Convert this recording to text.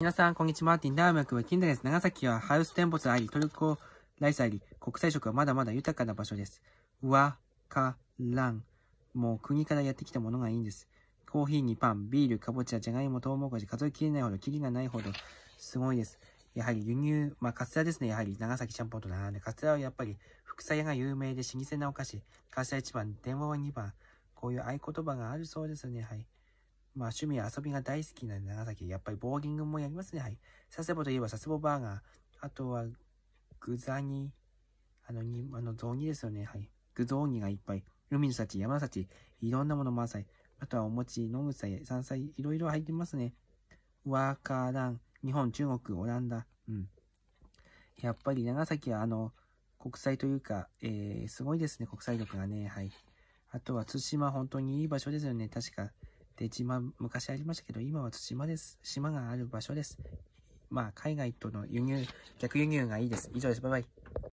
皆さん、こんにちは。マーティン・ダーークは近代です。長崎はハウス店舗があり、トルコライスあり、国際色はまだまだ豊かな場所です。わ、か、らん。もう国からやってきたものがいいんです。コーヒーにパン、ビール、かぼちゃ、じゃがいも、トウモコシ、数えきれないほど、キリがないほど、すごいです。やはり輸入、まあ、カステラですね。やはり長崎ちゃんぽんと並んで、カステラはやっぱり、副菜屋が有名で、老舗なお菓子、カステラ1番、電話は2番。こういう合言葉があるそうですね。はい。まあ、趣味や遊びが大好きな長崎やっぱりボーリングもやりますね。はい。佐世保といえば佐世保バーガー。あとは、具材に、あの、に、あの、雑煮ですよね。はい。具雑煮がいっぱい。海の幸、山の幸、いろんなもの満載。あとはお餅、飲む菜、山菜、いろいろ入ってますね。ワーカーラン、日本、中国、オランダ。うん。やっぱり長崎は、あの、国際というか、えー、すごいですね、国際力がね。はい。あとは、対馬、本当にいい場所ですよね。確か、で、島、昔ありましたけど、今は対馬です。島がある場所です。まあ、海外との輸入、逆輸入がいいです。以上です。バイバイ。